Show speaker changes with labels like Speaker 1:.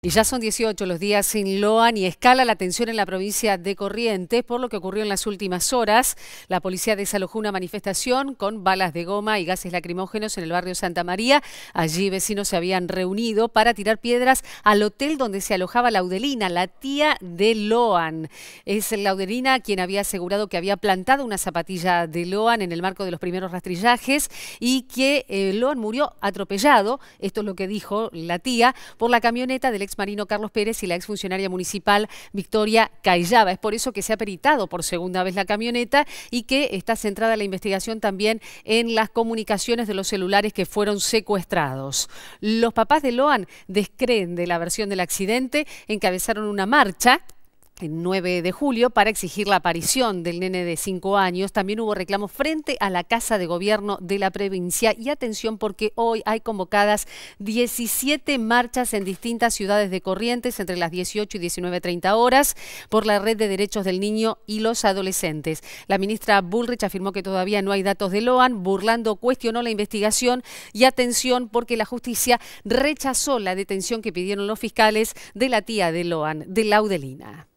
Speaker 1: Y ya son 18 los días sin Loan y escala la tensión en la provincia de Corrientes por lo que ocurrió en las últimas horas. La policía desalojó una manifestación con balas de goma y gases lacrimógenos en el barrio Santa María. Allí vecinos se habían reunido para tirar piedras al hotel donde se alojaba Laudelina, la tía de Loan. Es Laudelina quien había asegurado que había plantado una zapatilla de Loan en el marco de los primeros rastrillajes y que eh, Loan murió atropellado, esto es lo que dijo la tía, por la camioneta del Marino Carlos Pérez y la ex funcionaria municipal Victoria Callaba. Es por eso que se ha peritado por segunda vez la camioneta y que está centrada la investigación también en las comunicaciones de los celulares que fueron secuestrados. Los papás de Loan descreen de la versión del accidente, encabezaron una marcha el 9 de julio para exigir la aparición del nene de 5 años. También hubo reclamos frente a la Casa de Gobierno de la provincia. Y atención porque hoy hay convocadas 17 marchas en distintas ciudades de Corrientes entre las 18 y 19.30 horas por la Red de Derechos del Niño y los Adolescentes. La ministra Bullrich afirmó que todavía no hay datos de Loan. Burlando cuestionó la investigación y atención porque la justicia rechazó la detención que pidieron los fiscales de la tía de Loan, de Laudelina.